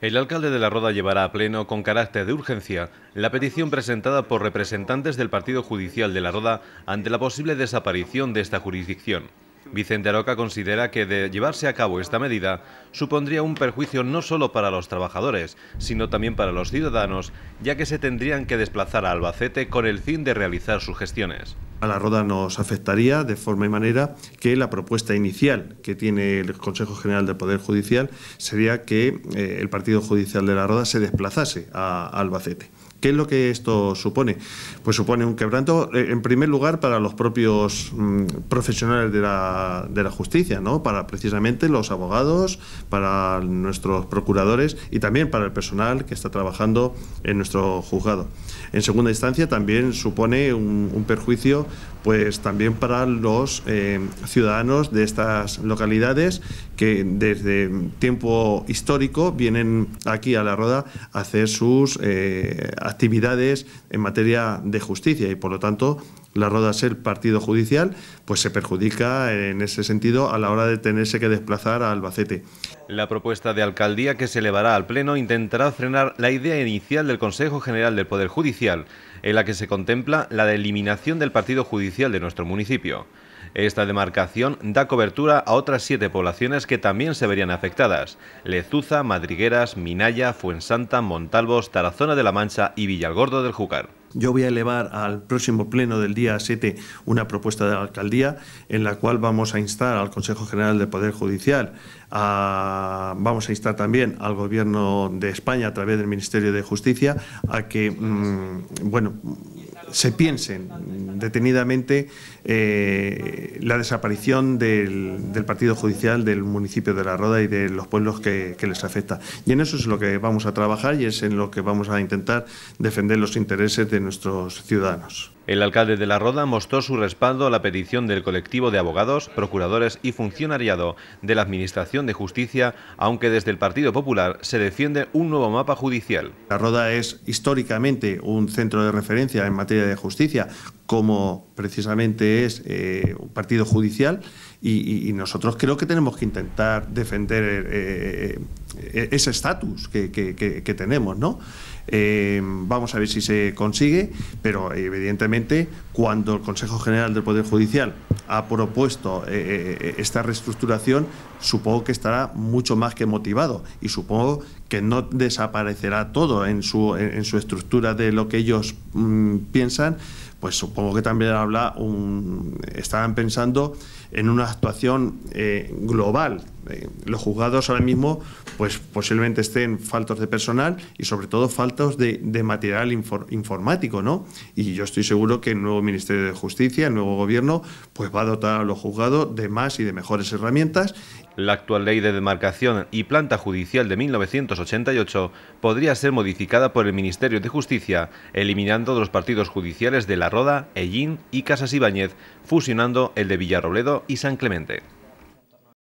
El alcalde de La Roda llevará a pleno, con carácter de urgencia, la petición presentada por representantes del Partido Judicial de La Roda ante la posible desaparición de esta jurisdicción. Vicente Aroca considera que de llevarse a cabo esta medida supondría un perjuicio no solo para los trabajadores, sino también para los ciudadanos, ya que se tendrían que desplazar a Albacete con el fin de realizar sus gestiones a la Roda nos afectaría de forma y manera que la propuesta inicial que tiene el Consejo General del Poder Judicial sería que eh, el Partido Judicial de la Roda se desplazase a Albacete. ¿Qué es lo que esto supone? Pues supone un quebranto, eh, en primer lugar, para los propios mm, profesionales de la, justicia, ¿no? para precisamente los abogados, para nuestros procuradores y también para el personal que está trabajando en nuestro juzgado. En segunda instancia, también supone un, perjuicio pues también para los eh, ciudadanos de estas localidades que desde tiempo histórico vienen aquí a la Roda a hacer sus eh, actividades en materia de justicia y por lo tanto la Roda ser partido judicial, pues se perjudica en ese sentido a la hora de tenerse que desplazar a Albacete. La propuesta de alcaldía que se elevará al Pleno intentará frenar la idea inicial del Consejo General del Poder Judicial, en la que se contempla la eliminación del partido judicial de nuestro municipio. Esta demarcación da cobertura a otras siete poblaciones que también se verían afectadas. Lezuza, Madrigueras, Minaya, Fuensanta, Montalvos, Tarazona de la Mancha y Villalgordo del Júcar. Yo voy a elevar al próximo pleno del día 7 una propuesta de la alcaldía en la cual vamos a instar al Consejo General del Poder Judicial, vamos a instar también al Gobierno de España a través del Ministerio de Justicia a que, mm, bueno, se piensen detenidamente eh, la desaparición del, partido judicial del municipio de La Roda y de los pueblos que, que, les afecta. Y en eso es lo que vamos a trabajar y es en lo que vamos a intentar defender los intereses de nuestros ciudadanos. El alcalde de La Roda mostró su respaldo a la petición del colectivo de abogados, procuradores y funcionariado de la Administración de Justicia, aunque desde el Partido Popular se defiende un nuevo mapa judicial. La Roda es históricamente un centro de referencia en materia de justicia, como precisamente es eh, un partido judicial, y, nosotros creo que tenemos que intentar defender eh, eh, ese estatus que, que tenemos, ¿no? Eh, vamos a ver si se consigue, pero evidentemente cuando el Consejo General del Poder Judicial ha propuesto eh, eh, esta reestructuración, supongo que estará mucho más que motivado y supongo que no desaparecerá todo en su, en, su estructura de lo que ellos mm, piensan pues supongo que también habla estaban pensando en una actuación global. los juzgados ahora mismo, pues posiblemente estén faltos de personal y sobre todo falta de, material informático, ¿no? Y yo estoy seguro que el nuevo Ministerio de Justicia, el nuevo gobierno, pues va a dotar a los juzgados de más y de mejores herramientas. La actual ley de demarcación y planta judicial de 1988 podría ser modificada por el Ministerio de Justicia, eliminando los partidos judiciales de La Roda, Ellín y Casas Ibáñez, fusionando el de Villarrobledo y San Clemente.